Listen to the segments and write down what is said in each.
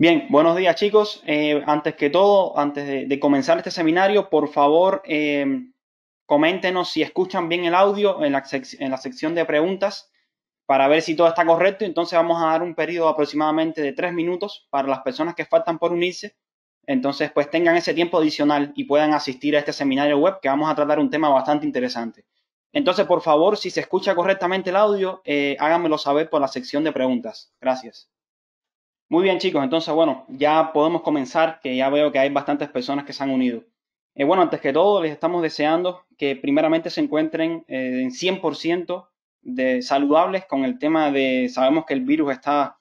Bien, buenos días chicos. Eh, antes que todo, antes de, comenzar este seminario, por favor, eh, coméntenos si escuchan bien el audio en la, sección de preguntas para ver si todo está correcto. Entonces vamos a dar un periodo aproximadamente de tres minutos para las personas que faltan por unirse. Entonces, pues tengan ese tiempo adicional y puedan asistir a este seminario web que vamos a tratar un tema bastante interesante. Entonces, por favor, si se escucha correctamente el audio, eh, háganmelo saber por la sección de preguntas. Gracias. Muy bien chicos, entonces bueno, ya podemos comenzar, que ya veo que hay bastantes personas que se han unido. Eh, bueno, antes que todo les estamos deseando que primeramente se encuentren eh, en 100% de saludables con el tema de, sabemos que el virus está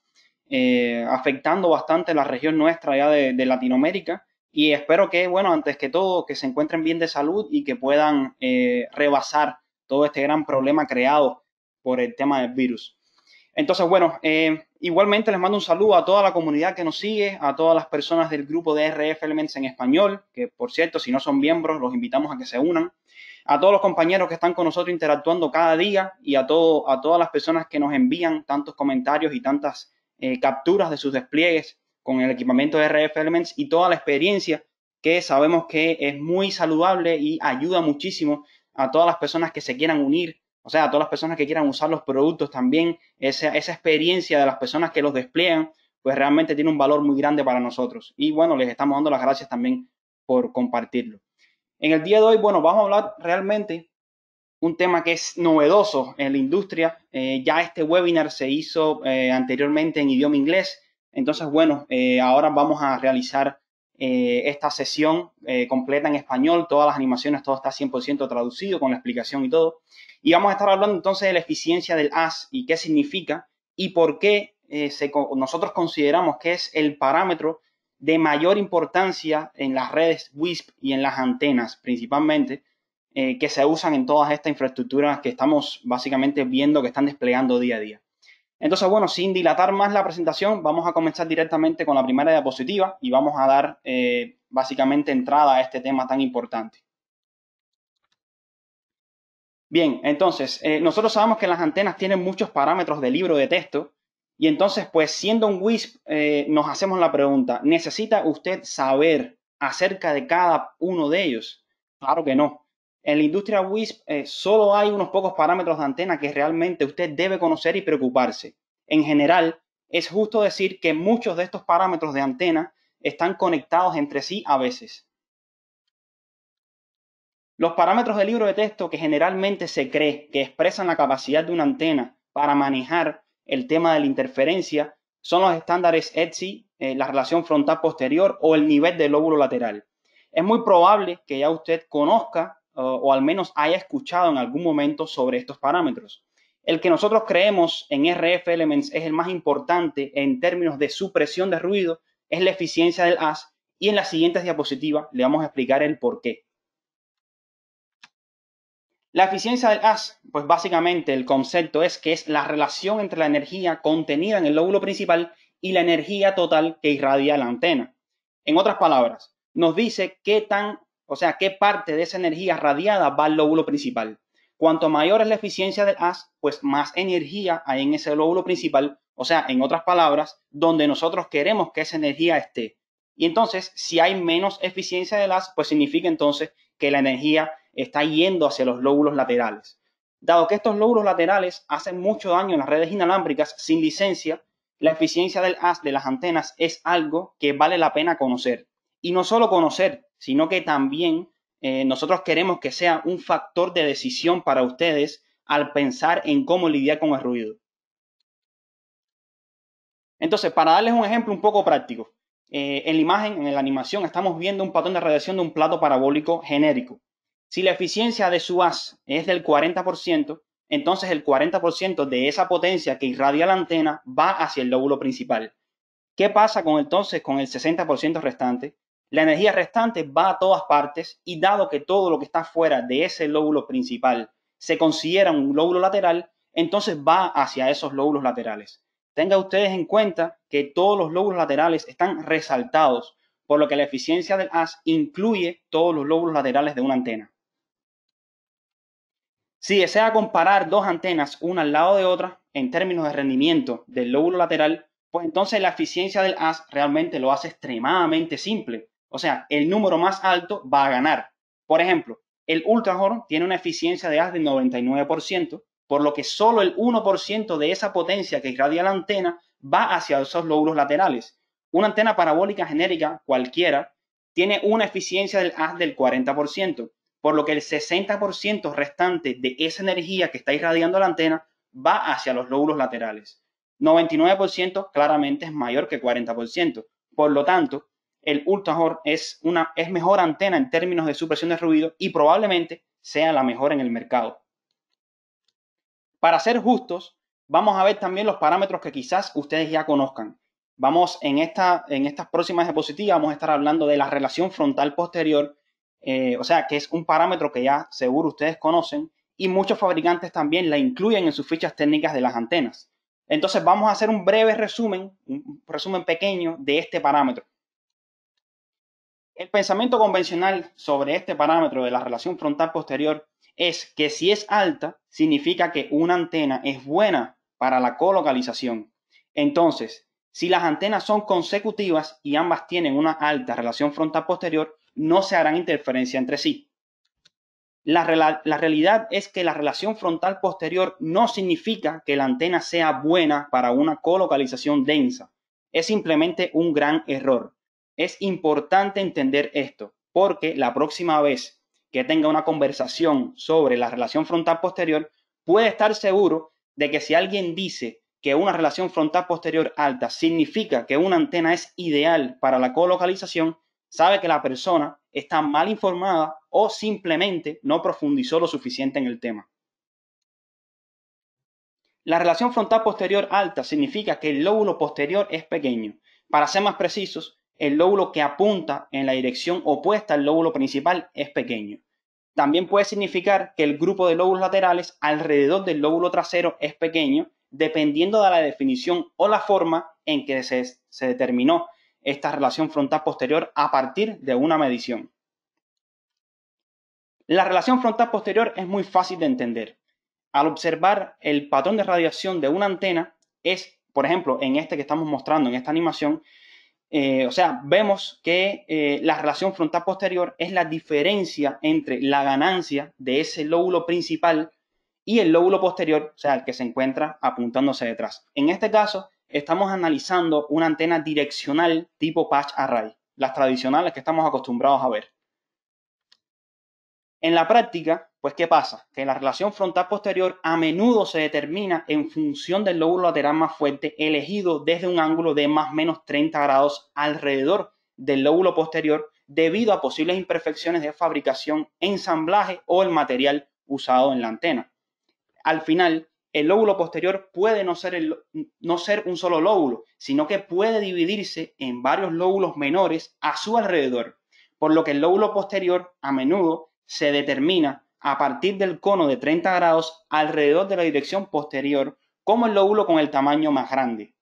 eh, afectando bastante la región nuestra ya de, Latinoamérica y espero que, bueno, antes que todo, que se encuentren bien de salud y que puedan rebasar todo este gran problema creado por el tema del virus. Entonces, bueno, Igualmente les mando un saludo a toda la comunidad que nos sigue, a todas las personas del grupo de RF Elements en español, que por cierto, si no son miembros, los invitamos a que se unan, a todos los compañeros que están con nosotros interactuando cada día y a, todo, a todas las personas que nos envían tantos comentarios y tantas eh, capturas de sus despliegues con el equipamiento de RF Elements y toda la experiencia que sabemos que es muy saludable y ayuda muchísimo a todas las personas que se quieran unir o sea, a todas las personas que quieran usar los productos también, esa, esa experiencia de las personas que los despliegan, pues realmente tiene un valor muy grande para nosotros. Y bueno, les estamos dando las gracias también por compartirlo. En el día de hoy, bueno, vamos a hablar realmente un tema que es novedoso en la industria. Eh, ya este webinar se hizo eh, anteriormente en idioma inglés. Entonces, bueno, eh, ahora vamos a realizar eh, esta sesión eh, completa en español, todas las animaciones, todo está 100% traducido con la explicación y todo. Y vamos a estar hablando entonces de la eficiencia del AS y qué significa y por qué eh, nosotros consideramos que es el parámetro de mayor importancia en las redes WISP y en las antenas principalmente, que se usan en todas estas infraestructuras que estamos básicamente viendo que están desplegando día a día. Entonces, bueno, sin dilatar más la presentación, vamos a comenzar directamente con la primera diapositiva y vamos a dar eh, básicamente entrada a este tema tan importante. Bien, entonces, eh, nosotros sabemos que las antenas tienen muchos parámetros de libro de texto y entonces, pues siendo un WISP, eh, nos hacemos la pregunta, ¿necesita usted saber acerca de cada uno de ellos? Claro que no. En la industria WISP eh, solo hay unos pocos parámetros de antena que realmente usted debe conocer y preocuparse. En general, es justo decir que muchos de estos parámetros de antena están conectados entre sí a veces. Los parámetros del libro de texto que generalmente se cree que expresan la capacidad de una antena para manejar el tema de la interferencia son los estándares ETSI, eh, la relación frontal posterior o el nivel del lóbulo lateral. Es muy probable que ya usted conozca eh, o al menos haya escuchado en algún momento sobre estos parámetros. El que nosotros creemos en RF Elements es el más importante en términos de supresión de ruido, es la eficiencia del AS y en las siguientes diapositiva le vamos a explicar el por qué. La eficiencia del AS, pues básicamente el concepto es que es la relación entre la energía contenida en el lóbulo principal y la energía total que irradia la antena. En otras palabras, nos dice qué tan o sea, qué parte de esa energía radiada va al lóbulo principal. Cuanto mayor es la eficiencia del AS, pues más energía hay en ese lóbulo principal, o sea, en otras palabras, donde nosotros queremos que esa energía esté. Y entonces, si hay menos eficiencia del AS, pues significa entonces que la energía está yendo hacia los lóbulos laterales. Dado que estos lóbulos laterales hacen mucho daño en las redes inalámbricas sin licencia, la eficiencia del AS de las antenas es algo que vale la pena conocer. Y no solo conocer, sino que también eh, nosotros queremos que sea un factor de decisión para ustedes al pensar en cómo lidiar con el ruido. Entonces, para darles un ejemplo un poco práctico, eh, en la imagen, en la animación, estamos viendo un patrón de radiación de un plato parabólico genérico. Si la eficiencia de su haz es del 40%, entonces el 40% de esa potencia que irradia la antena va hacia el lóbulo principal. ¿Qué pasa con entonces con el 60% restante? La energía restante va a todas partes y dado que todo lo que está fuera de ese lóbulo principal se considera un lóbulo lateral, entonces va hacia esos lóbulos laterales. Tenga ustedes en cuenta que todos los lóbulos laterales están resaltados, por lo que la eficiencia del as incluye todos los lóbulos laterales de una antena. Si desea comparar dos antenas una al lado de otra en términos de rendimiento del lóbulo lateral, pues entonces la eficiencia del as realmente lo hace extremadamente simple, o sea, el número más alto va a ganar. Por ejemplo, el Ultrahorn tiene una eficiencia de haz del 99%, por lo que solo el 1% de esa potencia que irradia la antena va hacia esos lóbulos laterales. Una antena parabólica genérica cualquiera tiene una eficiencia del haz del 40%, por lo que el 60% restante de esa energía que está irradiando la antena va hacia los lóbulos laterales. 99% claramente es mayor que 40%. Por lo tanto, el Ultrahorn es, una, es mejor antena en términos de supresión de ruido y probablemente sea la mejor en el mercado. Para ser justos, vamos a ver también los parámetros que quizás ustedes ya conozcan. Vamos en, esta, en estas próximas diapositivas, vamos a estar hablando de la relación frontal posterior, eh, o sea, que es un parámetro que ya seguro ustedes conocen y muchos fabricantes también la incluyen en sus fichas técnicas de las antenas. Entonces vamos a hacer un breve resumen, un resumen pequeño de este parámetro. El pensamiento convencional sobre este parámetro de la relación frontal-posterior es que si es alta, significa que una antena es buena para la colocalización. Entonces, si las antenas son consecutivas y ambas tienen una alta relación frontal-posterior, no se harán interferencia entre sí. La, la, realidad es que la relación frontal posterior no significa que la antena sea buena para una colocalización densa. Es simplemente un gran error. Es importante entender esto porque la próxima vez que tenga una conversación sobre la relación frontal posterior, puede estar seguro de que si alguien dice que una relación frontal posterior alta significa que una antena es ideal para la colocalización, sabe que la persona está mal informada o simplemente no profundizó lo suficiente en el tema. La relación frontal posterior alta significa que el lóbulo posterior es pequeño. Para ser más precisos, el lóbulo que apunta en la dirección opuesta al lóbulo principal es pequeño. También puede significar que el grupo de lóbulos laterales alrededor del lóbulo trasero es pequeño, dependiendo de la definición o la forma en que se, determinó esta relación frontal posterior a partir de una medición. La relación frontal posterior es muy fácil de entender. Al observar el patrón de radiación de una antena, es, por ejemplo, en este que estamos mostrando, en esta animación, eh, o sea, vemos que eh, la relación frontal-posterior es la diferencia entre la ganancia de ese lóbulo principal y el lóbulo posterior, o sea, el que se encuentra apuntándose detrás. En este caso, estamos analizando una antena direccional tipo patch array, las tradicionales que estamos acostumbrados a ver. En la práctica, pues, ¿qué pasa? Que la relación frontal-posterior a menudo se determina en función del lóbulo lateral más fuerte elegido desde un ángulo de más o menos 30 grados alrededor del lóbulo posterior debido a posibles imperfecciones de fabricación, ensamblaje o el material usado en la antena. Al final, el lóbulo posterior puede no ser, no ser un solo lóbulo, sino que puede dividirse en varios lóbulos menores a su alrededor, por lo que el lóbulo posterior a menudo se determina a partir del cono de 30 grados alrededor de la dirección posterior como el lóbulo con el tamaño más grande.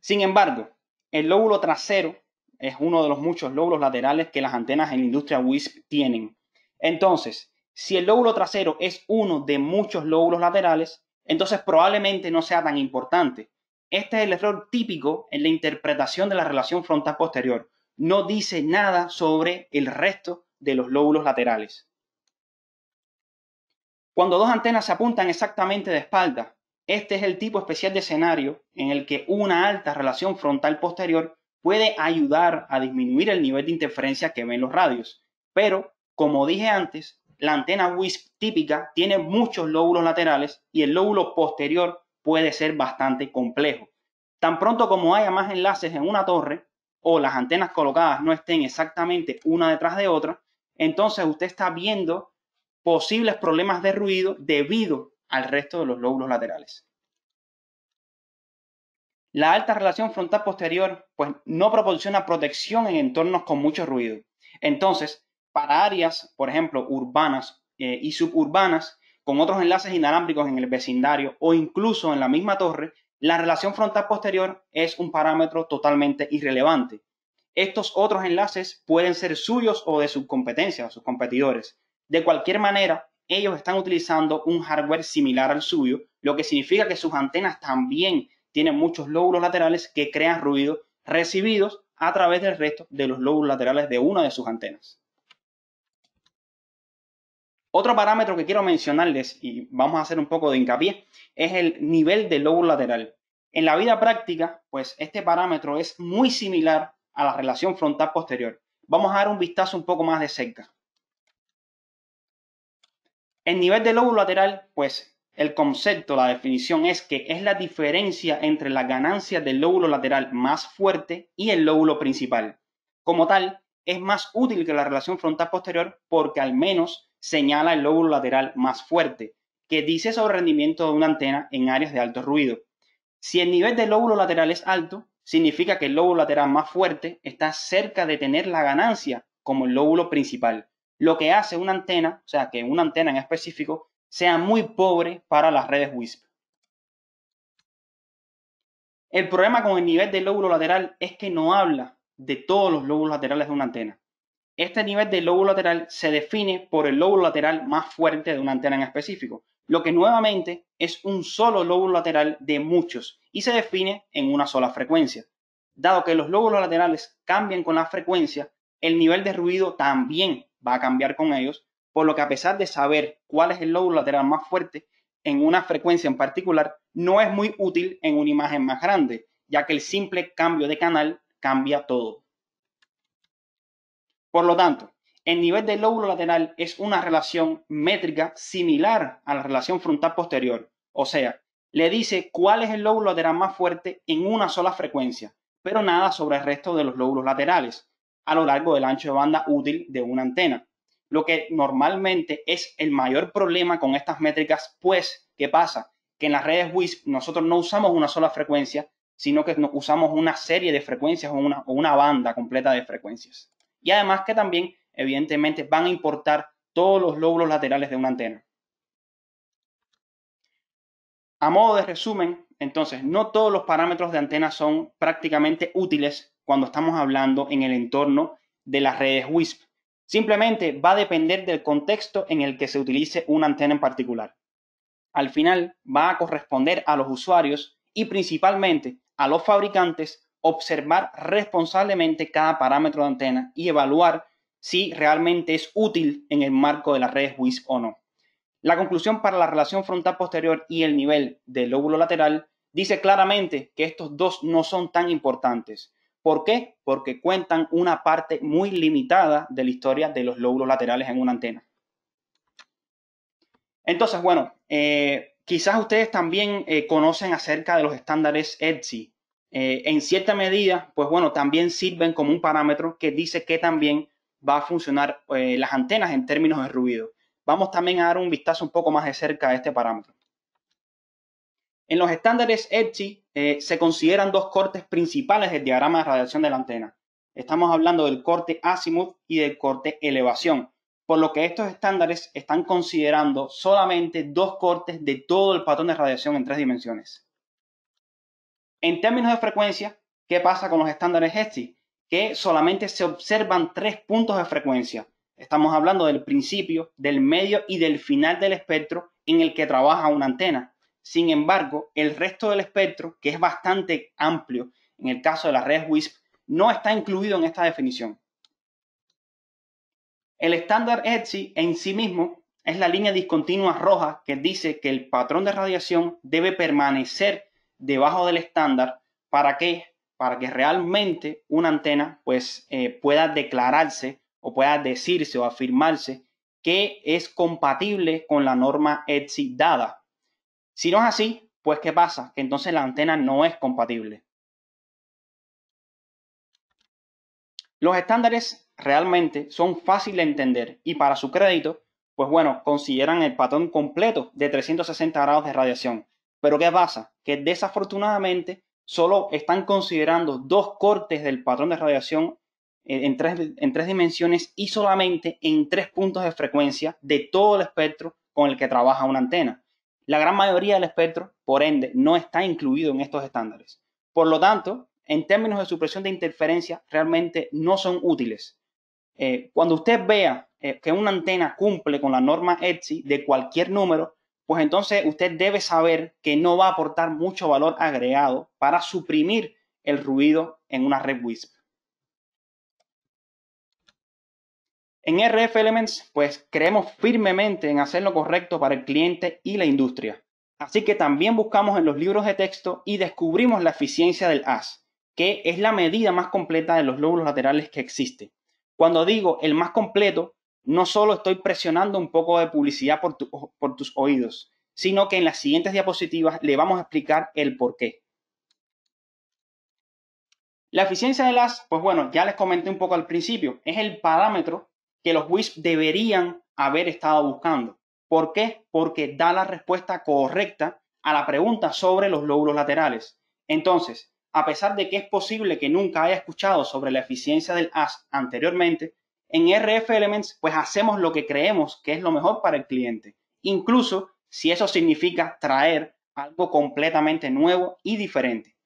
Sin embargo, el lóbulo trasero es uno de los muchos lóbulos laterales que las antenas en la industria WISP tienen. Entonces, si el lóbulo trasero es uno de muchos lóbulos laterales, entonces probablemente no sea tan importante. Este es el error típico en la interpretación de la relación frontal-posterior no dice nada sobre el resto de los lóbulos laterales. Cuando dos antenas se apuntan exactamente de espalda, este es el tipo especial de escenario en el que una alta relación frontal posterior puede ayudar a disminuir el nivel de interferencia que ven los radios. Pero, como dije antes, la antena WISP típica tiene muchos lóbulos laterales y el lóbulo posterior puede ser bastante complejo. Tan pronto como haya más enlaces en una torre, o las antenas colocadas no estén exactamente una detrás de otra, entonces usted está viendo posibles problemas de ruido debido al resto de los lóbulos laterales. La alta relación frontal posterior pues, no proporciona protección en entornos con mucho ruido. Entonces, para áreas, por ejemplo, urbanas eh, y suburbanas, con otros enlaces inalámbricos en el vecindario o incluso en la misma torre, la relación frontal-posterior es un parámetro totalmente irrelevante. Estos otros enlaces pueden ser suyos o de sus competencias, sus competidores. De cualquier manera, ellos están utilizando un hardware similar al suyo, lo que significa que sus antenas también tienen muchos lóbulos laterales que crean ruido recibidos a través del resto de los lóbulos laterales de una de sus antenas. Otro parámetro que quiero mencionarles, y vamos a hacer un poco de hincapié, es el nivel del lóbulo lateral. En la vida práctica, pues este parámetro es muy similar a la relación frontal-posterior. Vamos a dar un vistazo un poco más de cerca. El nivel del lóbulo lateral, pues el concepto, la definición es que es la diferencia entre la ganancia del lóbulo lateral más fuerte y el lóbulo principal. Como tal, es más útil que la relación frontal posterior porque al menos señala el lóbulo lateral más fuerte, que dice sobre rendimiento de una antena en áreas de alto ruido. Si el nivel del lóbulo lateral es alto, significa que el lóbulo lateral más fuerte está cerca de tener la ganancia como el lóbulo principal, lo que hace una antena, o sea, que una antena en específico, sea muy pobre para las redes WISP. El problema con el nivel del lóbulo lateral es que no habla de todos los lóbulos laterales de una antena. Este nivel de lóbulo lateral se define por el lóbulo lateral más fuerte de una antena en específico, lo que nuevamente es un solo lóbulo lateral de muchos y se define en una sola frecuencia. Dado que los lóbulos laterales cambian con la frecuencia, el nivel de ruido también va a cambiar con ellos, por lo que a pesar de saber cuál es el lóbulo lateral más fuerte en una frecuencia en particular, no es muy útil en una imagen más grande, ya que el simple cambio de canal cambia todo. Por lo tanto, el nivel del lóbulo lateral es una relación métrica similar a la relación frontal posterior, o sea, le dice cuál es el lóbulo lateral más fuerte en una sola frecuencia, pero nada sobre el resto de los lóbulos laterales a lo largo del ancho de banda útil de una antena. Lo que normalmente es el mayor problema con estas métricas, pues, ¿qué pasa? Que en las redes WISP nosotros no usamos una sola frecuencia, sino que usamos una serie de frecuencias o una, o una banda completa de frecuencias y además que también evidentemente van a importar todos los lóbulos laterales de una antena. A modo de resumen, entonces, no todos los parámetros de antena son prácticamente útiles cuando estamos hablando en el entorno de las redes WISP. Simplemente va a depender del contexto en el que se utilice una antena en particular. Al final va a corresponder a los usuarios y principalmente a los fabricantes observar responsablemente cada parámetro de antena y evaluar si realmente es útil en el marco de las redes WIS o no. La conclusión para la relación frontal posterior y el nivel del lóbulo lateral dice claramente que estos dos no son tan importantes. ¿Por qué? Porque cuentan una parte muy limitada de la historia de los lóbulos laterales en una antena. Entonces, bueno, eh, quizás ustedes también eh, conocen acerca de los estándares ETSI. Eh, en cierta medida, pues bueno, también sirven como un parámetro que dice que también va a funcionar eh, las antenas en términos de ruido. Vamos también a dar un vistazo un poco más de cerca a este parámetro. En los estándares ETSI eh, se consideran dos cortes principales del diagrama de radiación de la antena. Estamos hablando del corte azimuth y del corte elevación, por lo que estos estándares están considerando solamente dos cortes de todo el patrón de radiación en tres dimensiones. En términos de frecuencia, ¿qué pasa con los estándares ETSI? Que solamente se observan tres puntos de frecuencia. Estamos hablando del principio, del medio y del final del espectro en el que trabaja una antena. Sin embargo, el resto del espectro, que es bastante amplio, en el caso de las redes WISP, no está incluido en esta definición. El estándar ETSI en sí mismo es la línea discontinua roja que dice que el patrón de radiación debe permanecer debajo del estándar. ¿Para que Para que realmente una antena pues, eh, pueda declararse o pueda decirse o afirmarse que es compatible con la norma ETSI dada. Si no es así, pues ¿qué pasa? Que entonces la antena no es compatible. Los estándares realmente son fáciles de entender y para su crédito, pues bueno, consideran el patrón completo de 360 grados de radiación. Pero ¿qué pasa? Que desafortunadamente solo están considerando dos cortes del patrón de radiación eh, en tres, dimensiones y solamente en tres puntos de frecuencia de todo el espectro con el que trabaja una antena. La gran mayoría del espectro, por ende, no está incluido en estos estándares. Por lo tanto, en términos de supresión de interferencia, realmente no son útiles. Eh, cuando usted vea eh, que una antena cumple con la norma ETSI de cualquier número, pues entonces usted debe saber que no va a aportar mucho valor agregado para suprimir el ruido en una red WISP. En RF Elements, pues creemos firmemente en hacer lo correcto para el cliente y la industria. Así que también buscamos en los libros de texto y descubrimos la eficiencia del AS, que es la medida más completa de los lóbulos laterales que existe. Cuando digo el más completo, no solo estoy presionando un poco de publicidad por, tus oídos, sino que en las siguientes diapositivas le vamos a explicar el por qué. La eficiencia del AS, pues bueno, ya les comenté un poco al principio, es el parámetro que los WISP deberían haber estado buscando. ¿Por qué? Porque da la respuesta correcta a la pregunta sobre los lóbulos laterales. Entonces, a pesar de que es posible que nunca haya escuchado sobre la eficiencia del AS anteriormente, en RF Elements, pues hacemos lo que creemos que es lo mejor para el cliente, incluso si eso significa traer algo completamente nuevo y diferente.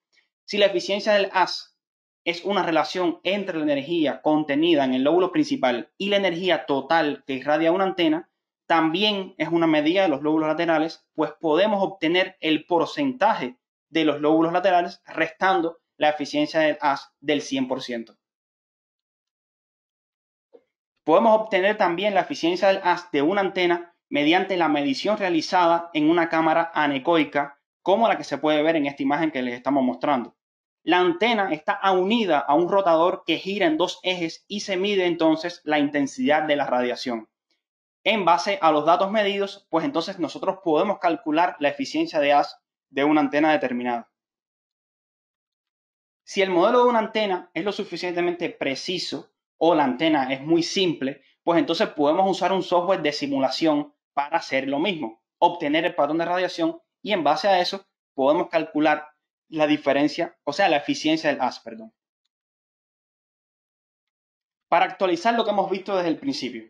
Si la eficiencia del AS es una relación entre la energía contenida en el lóbulo principal y la energía total que irradia una antena, también es una medida de los lóbulos laterales, pues podemos obtener el porcentaje de los lóbulos laterales restando la eficiencia del AS del 100%. Podemos obtener también la eficiencia del haz de una antena mediante la medición realizada en una cámara anecoica como la que se puede ver en esta imagen que les estamos mostrando. La antena está unida a un rotador que gira en dos ejes y se mide entonces la intensidad de la radiación. En base a los datos medidos, pues entonces nosotros podemos calcular la eficiencia de haz de una antena determinada. Si el modelo de una antena es lo suficientemente preciso, o la antena es muy simple, pues entonces podemos usar un software de simulación para hacer lo mismo, obtener el patrón de radiación y en base a eso podemos calcular la diferencia, o sea, la eficiencia del AS, Para actualizar lo que hemos visto desde el principio,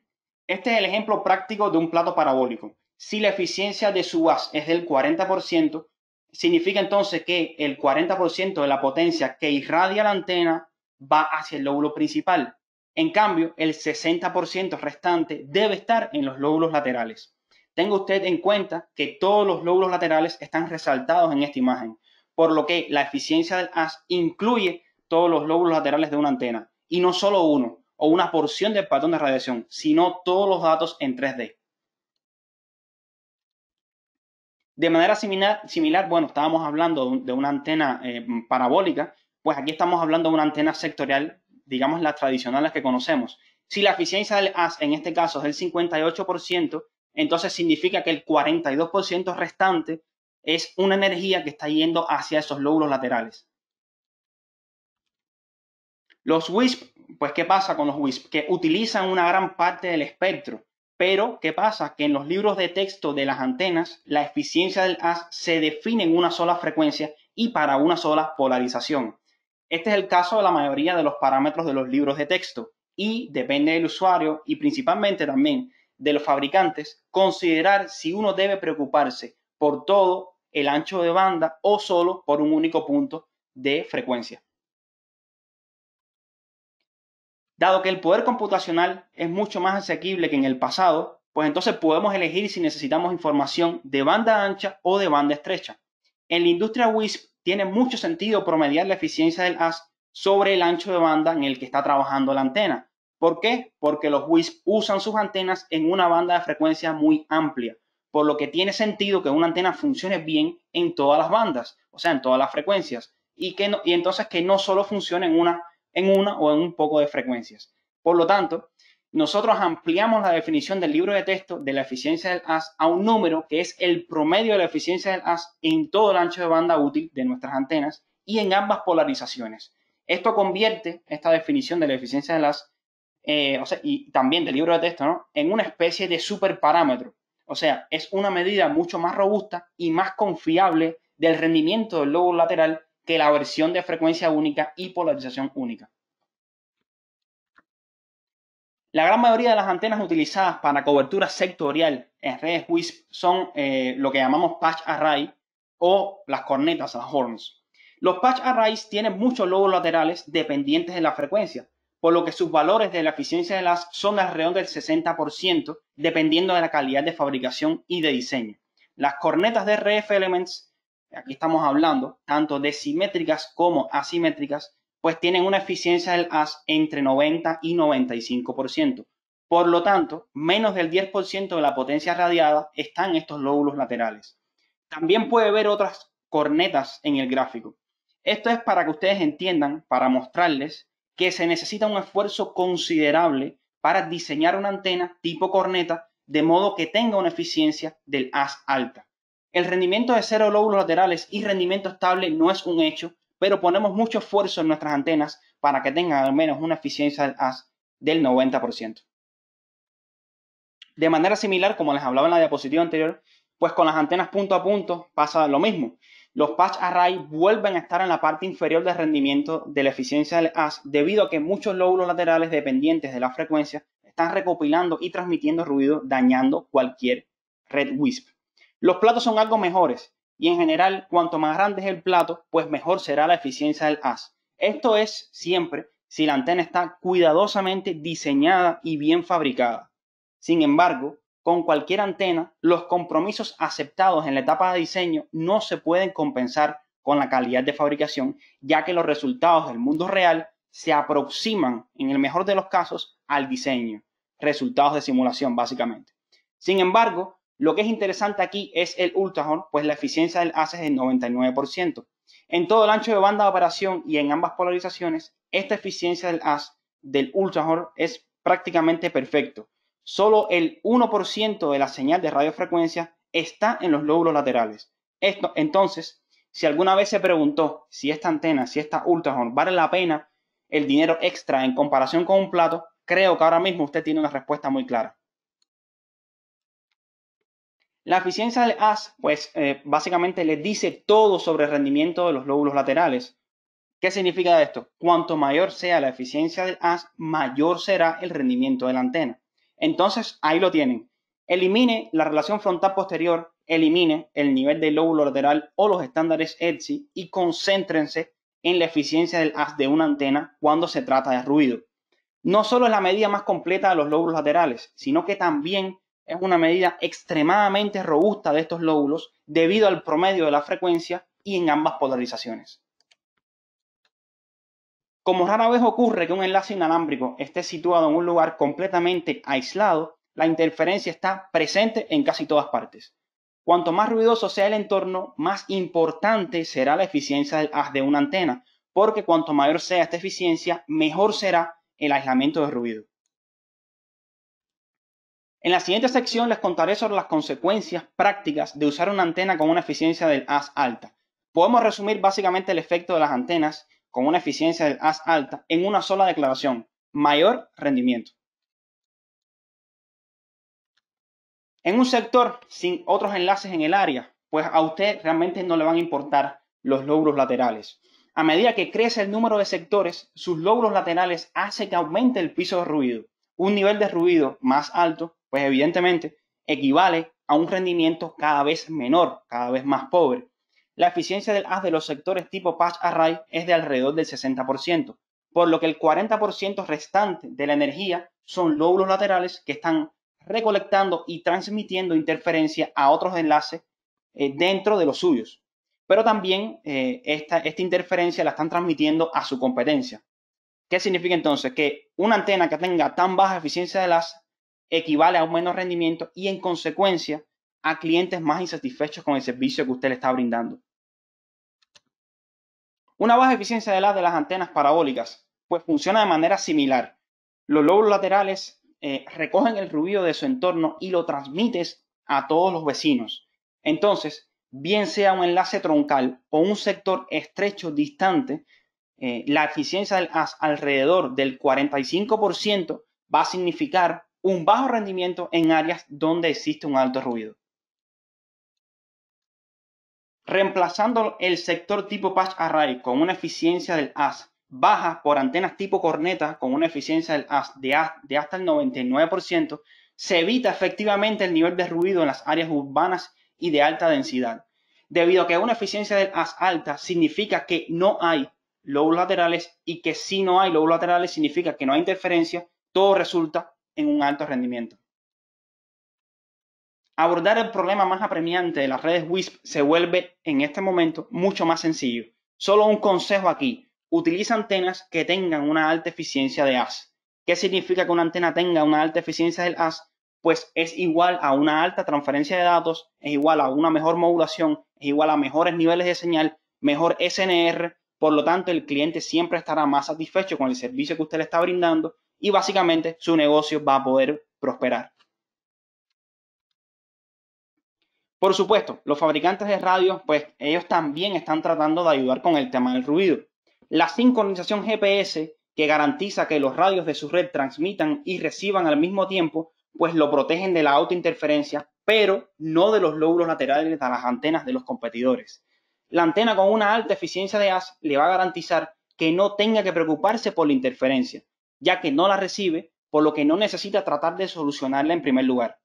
este es el ejemplo práctico de un plato parabólico. Si la eficiencia de su AS es del 40%, significa entonces que el 40% de la potencia que irradia la antena va hacia el lóbulo principal. En cambio, el 60% restante debe estar en los lóbulos laterales. Tenga usted en cuenta que todos los lóbulos laterales están resaltados en esta imagen, por lo que la eficiencia del AS incluye todos los lóbulos laterales de una antena, y no solo uno o una porción del patrón de radiación, sino todos los datos en 3D. De manera similar, bueno, estábamos hablando de una antena eh, parabólica, pues aquí estamos hablando de una antena sectorial digamos, las tradicionales que conocemos. Si la eficiencia del AS en este caso es del 58%, entonces significa que el 42% restante es una energía que está yendo hacia esos lóbulos laterales. Los WISP, pues ¿qué pasa con los WISP? Que utilizan una gran parte del espectro, pero ¿qué pasa? Que en los libros de texto de las antenas, la eficiencia del AS se define en una sola frecuencia y para una sola polarización. Este es el caso de la mayoría de los parámetros de los libros de texto y depende del usuario y principalmente también de los fabricantes considerar si uno debe preocuparse por todo el ancho de banda o solo por un único punto de frecuencia. Dado que el poder computacional es mucho más asequible que en el pasado, pues entonces podemos elegir si necesitamos información de banda ancha o de banda estrecha. En la industria WISP tiene mucho sentido promediar la eficiencia del AS sobre el ancho de banda en el que está trabajando la antena. ¿Por qué? Porque los WISP usan sus antenas en una banda de frecuencia muy amplia, por lo que tiene sentido que una antena funcione bien en todas las bandas, o sea, en todas las frecuencias, y, y entonces que no solo funcione en una, en una o en un poco de frecuencias. Por lo tanto, nosotros ampliamos la definición del libro de texto de la eficiencia del AS a un número que es el promedio de la eficiencia del AS en todo el ancho de banda útil de nuestras antenas y en ambas polarizaciones. Esto convierte esta definición de la eficiencia del AS eh, y también del libro de texto en una especie de superparámetro. O sea, es una medida mucho más robusta y más confiable del rendimiento del logo lateral que la versión de frecuencia única y polarización única. La gran mayoría de las antenas utilizadas para cobertura sectorial en redes WISP son eh, lo que llamamos patch array o las cornetas, las horns. Los patch arrays tienen muchos lobos laterales dependientes de la frecuencia, por lo que sus valores de la eficiencia de las son alrededor del 60%, dependiendo de la calidad de fabricación y de diseño. Las cornetas de RF Elements, aquí estamos hablando tanto de simétricas como asimétricas, pues tienen una eficiencia del as entre 90 y 95%. Por lo tanto, menos del 10% de la potencia radiada está en estos lóbulos laterales. También puede ver otras cornetas en el gráfico. Esto es para que ustedes entiendan, para mostrarles que se necesita un esfuerzo considerable para diseñar una antena tipo corneta de modo que tenga una eficiencia del as alta. El rendimiento de cero lóbulos laterales y rendimiento estable no es un hecho pero ponemos mucho esfuerzo en nuestras antenas para que tengan al menos una eficiencia del del 90%. De manera similar, como les hablaba en la diapositiva anterior, pues con las antenas punto a punto pasa lo mismo. Los patch array vuelven a estar en la parte inferior del rendimiento de la eficiencia del AS debido a que muchos lóbulos laterales dependientes de la frecuencia están recopilando y transmitiendo ruido dañando cualquier red WISP. Los platos son algo mejores, y en general cuanto más grande es el plato, pues mejor será la eficiencia del haz. Esto es siempre si la antena está cuidadosamente diseñada y bien fabricada. Sin embargo, con cualquier antena, los compromisos aceptados en la etapa de diseño no se pueden compensar con la calidad de fabricación, ya que los resultados del mundo real se aproximan, en el mejor de los casos, al diseño, resultados de simulación básicamente. Sin embargo, lo que es interesante aquí es el ultrahorn, pues la eficiencia del AS es del 99%. En todo el ancho de banda de operación y en ambas polarizaciones, esta eficiencia del AS del ultrahorn es prácticamente perfecto. Solo el 1% de la señal de radiofrecuencia está en los lóbulos laterales. Esto, entonces, si alguna vez se preguntó si esta antena, si esta ultrahorn vale la pena el dinero extra en comparación con un plato, creo que ahora mismo usted tiene una respuesta muy clara. La eficiencia del AS, pues eh, básicamente les dice todo sobre el rendimiento de los lóbulos laterales. ¿Qué significa esto? Cuanto mayor sea la eficiencia del AS, mayor será el rendimiento de la antena. Entonces, ahí lo tienen. Elimine la relación frontal-posterior, elimine el nivel del lóbulo lateral o los estándares ETSI y concéntrense en la eficiencia del AS de una antena cuando se trata de ruido. No solo es la medida más completa de los lóbulos laterales, sino que también es una medida extremadamente robusta de estos lóbulos debido al promedio de la frecuencia y en ambas polarizaciones. Como rara vez ocurre que un enlace inalámbrico esté situado en un lugar completamente aislado, la interferencia está presente en casi todas partes. Cuanto más ruidoso sea el entorno, más importante será la eficiencia del haz de una antena, porque cuanto mayor sea esta eficiencia, mejor será el aislamiento de ruido. En la siguiente sección les contaré sobre las consecuencias prácticas de usar una antena con una eficiencia del haz alta. Podemos resumir básicamente el efecto de las antenas con una eficiencia del haz alta en una sola declaración, mayor rendimiento. En un sector sin otros enlaces en el área, pues a usted realmente no le van a importar los logros laterales. A medida que crece el número de sectores, sus logros laterales hace que aumente el piso de ruido. Un nivel de ruido más alto pues evidentemente equivale a un rendimiento cada vez menor, cada vez más pobre. La eficiencia del haz de los sectores tipo patch array es de alrededor del 60%, por lo que el 40% restante de la energía son lóbulos laterales que están recolectando y transmitiendo interferencia a otros enlaces eh, dentro de los suyos. Pero también eh, esta, interferencia la están transmitiendo a su competencia. ¿Qué significa entonces? Que una antena que tenga tan baja eficiencia de las equivale a un menos rendimiento y en consecuencia a clientes más insatisfechos con el servicio que usted le está brindando. Una baja eficiencia de las de las antenas parabólicas, pues funciona de manera similar. Los lóbulos laterales eh, recogen el ruido de su entorno y lo transmites a todos los vecinos. Entonces, bien sea un enlace troncal o un sector estrecho distante, eh, la eficiencia del AS alrededor del 45% va a significar un bajo rendimiento en áreas donde existe un alto ruido. Reemplazando el sector tipo patch array con una eficiencia del AS baja por antenas tipo corneta con una eficiencia del AS de, hasta el 99%, se evita efectivamente el nivel de ruido en las áreas urbanas y de alta densidad, debido a que una eficiencia del AS alta significa que no hay lobos laterales y que si no hay lobos laterales significa que no hay interferencia, todo resulta un alto rendimiento. Abordar el problema más apremiante de las redes WISP se vuelve en este momento mucho más sencillo. Solo un consejo aquí. Utiliza antenas que tengan una alta eficiencia de AS. ¿Qué significa que una antena tenga una alta eficiencia del AS? Pues es igual a una alta transferencia de datos, es igual a una mejor modulación, es igual a mejores niveles de señal, mejor SNR. Por lo tanto, el cliente siempre estará más satisfecho con el servicio que usted le está brindando y básicamente su negocio va a poder prosperar. Por supuesto, los fabricantes de radios, pues ellos también están tratando de ayudar con el tema del ruido. La sincronización GPS, que garantiza que los radios de su red transmitan y reciban al mismo tiempo, pues lo protegen de la autointerferencia, pero no de los lóbulos laterales a las antenas de los competidores. La antena con una alta eficiencia de haz le va a garantizar que no tenga que preocuparse por la interferencia, ya que no la recibe, por lo que no necesita tratar de solucionarla en primer lugar.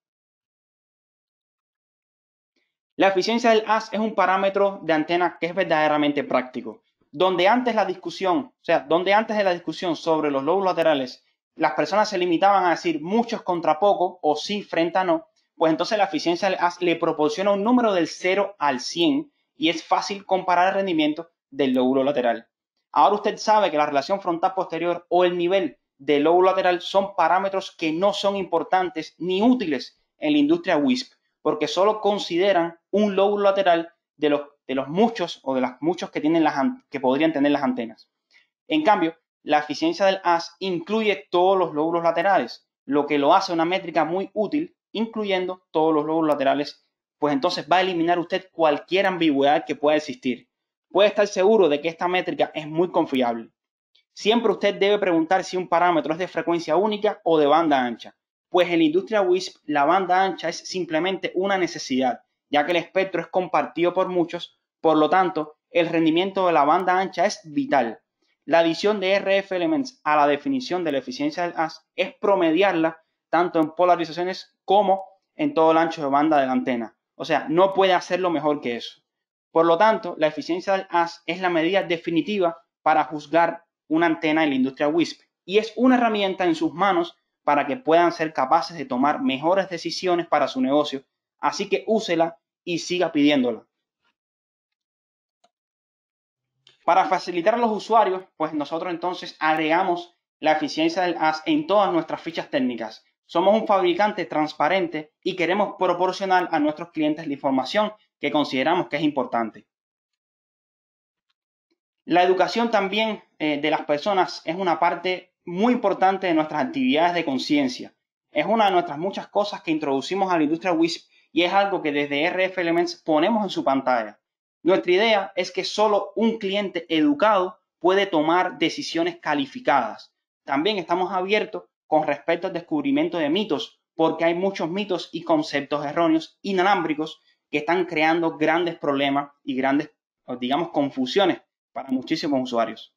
La eficiencia del AS es un parámetro de antena que es verdaderamente práctico. Donde antes la discusión, o sea, donde antes de la discusión sobre los lobos laterales, las personas se limitaban a decir muchos contra poco o sí frente a no, pues entonces la eficiencia del AS le proporciona un número del 0 al 100 y es fácil comparar el rendimiento del lóbulo lateral. Ahora usted sabe que la relación frontal posterior o el nivel de lóbulo lateral son parámetros que no son importantes ni útiles en la industria WISP, porque solo consideran un lóbulo lateral de los, de los muchos o de los muchos que, tienen que podrían tener las antenas. En cambio, la eficiencia del AS incluye todos los lóbulos laterales, lo que lo hace una métrica muy útil, incluyendo todos los lóbulos laterales, pues entonces va a eliminar usted cualquier ambigüedad que pueda existir. Puede estar seguro de que esta métrica es muy confiable. Siempre usted debe preguntar si un parámetro es de frecuencia única o de banda ancha, pues en la industria WISP la banda ancha es simplemente una necesidad, ya que el espectro es compartido por muchos, por lo tanto, el rendimiento de la banda ancha es vital. La adición de RF Elements a la definición de la eficiencia del AS es promediarla tanto en polarizaciones como en todo el ancho de banda de la antena. O sea, no puede hacerlo mejor que eso. Por lo tanto, la eficiencia del AS es la medida definitiva para juzgar una antena en la industria WISP y es una herramienta en sus manos para que puedan ser capaces de tomar mejores decisiones para su negocio. Así que úsela y siga pidiéndola. Para facilitar a los usuarios, pues nosotros entonces agregamos la eficiencia del AS en todas nuestras fichas técnicas. Somos un fabricante transparente y queremos proporcionar a nuestros clientes la información que consideramos que es importante. La educación también eh, de las personas es una parte muy importante de nuestras actividades de conciencia. Es una de nuestras muchas cosas que introducimos a la industria WISP y es algo que desde RF Elements ponemos en su pantalla. Nuestra idea es que solo un cliente educado puede tomar decisiones calificadas. También estamos abiertos con respecto al descubrimiento de mitos, porque hay muchos mitos y conceptos erróneos inalámbricos que están creando grandes problemas y grandes, digamos, confusiones para muchísimos usuarios.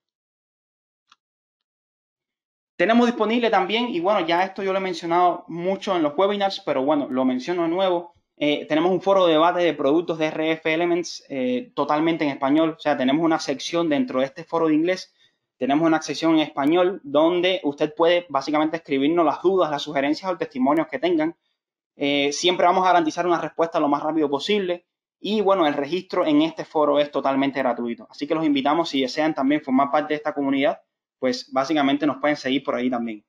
Tenemos disponible también, y bueno, ya esto yo lo he mencionado mucho en los webinars, pero bueno, lo menciono de nuevo. Eh, tenemos un foro de debate de productos de RF Elements eh, totalmente en español. O sea, tenemos una sección dentro de este foro de inglés, tenemos una sección en español donde usted puede básicamente escribirnos las dudas, las sugerencias o testimonios que tengan. Eh, siempre vamos a garantizar una respuesta lo más rápido posible. Y bueno, el registro en este foro es totalmente gratuito. Así que los invitamos, si desean también formar parte de esta comunidad, pues básicamente nos pueden seguir por ahí también.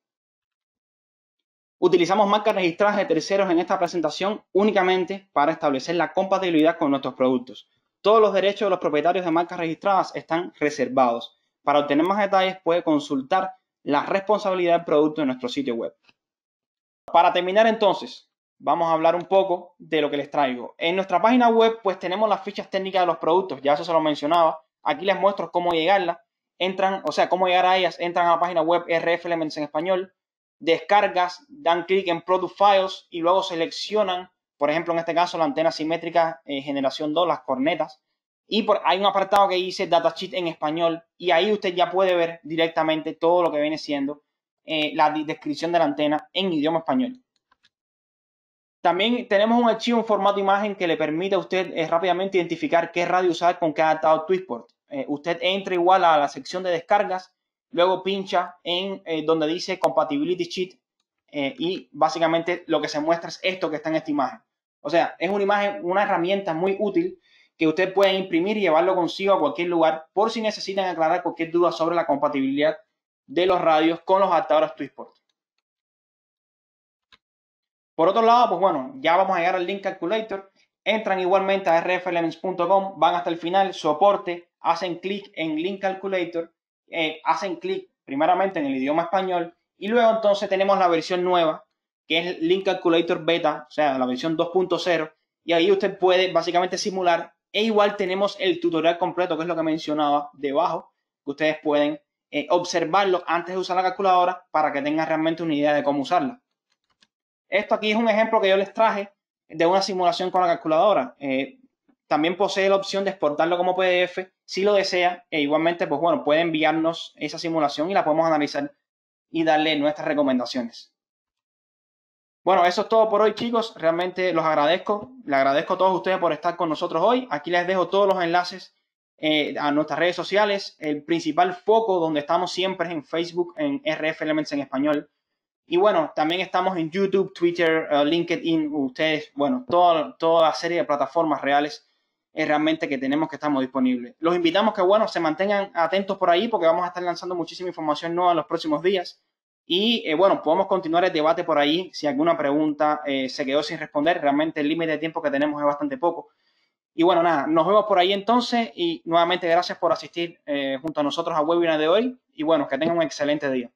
Utilizamos marcas registradas de terceros en esta presentación únicamente para establecer la compatibilidad con nuestros productos. Todos los derechos de los propietarios de marcas registradas están reservados. Para obtener más detalles puede consultar la responsabilidad del producto en nuestro sitio web. Para terminar entonces, vamos a hablar un poco de lo que les traigo. En nuestra página web pues tenemos las fichas técnicas de los productos, ya eso se lo mencionaba. Aquí les muestro cómo llegarlas, entran, o sea, cómo llegar a ellas, entran a la página web RF Elements en español, descargas, dan clic en Product Files y luego seleccionan, por ejemplo, en este caso la antena simétrica eh, generación 2, las cornetas. Y hay un apartado que dice Datasheet en español y ahí usted ya puede ver directamente todo lo que viene siendo eh, la descripción de la antena en idioma español. También tenemos un archivo en formato imagen que le permite a usted eh, rápidamente identificar qué radio usar con qué adaptado Twitchport. Eh, usted entra igual a la sección de descargas, luego pincha en eh, donde dice Compatibility Sheet y básicamente lo que se muestra es esto que está en esta imagen. O sea, es una imagen, una herramienta muy útil que usted puede imprimir y llevarlo consigo a cualquier lugar por si necesitan aclarar cualquier duda sobre la compatibilidad de los radios con los adaptadores Twistport. Por otro lado, pues bueno, ya vamos a llegar al link calculator. Entran igualmente a rfelements.com, van hasta el final, soporte, hacen clic en link calculator, eh, hacen clic primeramente en el idioma español y luego entonces tenemos la versión nueva que es Link Calculator Beta, o sea, la versión 2.0, y ahí usted puede básicamente simular, e igual tenemos el tutorial completo, que es lo que mencionaba debajo, que ustedes pueden eh, observarlo antes de usar la calculadora para que tengan realmente una idea de cómo usarla. Esto aquí es un ejemplo que yo les traje de una simulación con la calculadora. Eh, también posee la opción de exportarlo como PDF si lo desea e igualmente, pues bueno, puede enviarnos esa simulación y la podemos analizar y darle nuestras recomendaciones. Bueno, eso es todo por hoy, chicos. Realmente los agradezco. Le agradezco a todos ustedes por estar con nosotros hoy. Aquí les dejo todos los enlaces eh, a nuestras redes sociales. El principal foco donde estamos siempre es en Facebook, en RF Elements en español. Y bueno, también estamos en YouTube, Twitter, eh, LinkedIn, ustedes, bueno, toda, toda la serie de plataformas reales es realmente que tenemos que estamos disponibles. Los invitamos que, bueno, se mantengan atentos por ahí porque vamos a estar lanzando muchísima información nueva en los próximos días. Y eh, bueno, podemos continuar el debate por ahí. Si alguna pregunta eh, se quedó sin responder, realmente el límite de tiempo que tenemos es bastante poco. Y bueno, nada, nos vemos por ahí entonces y nuevamente gracias por asistir junto a nosotros a webinar de hoy y bueno, que tengan un excelente día.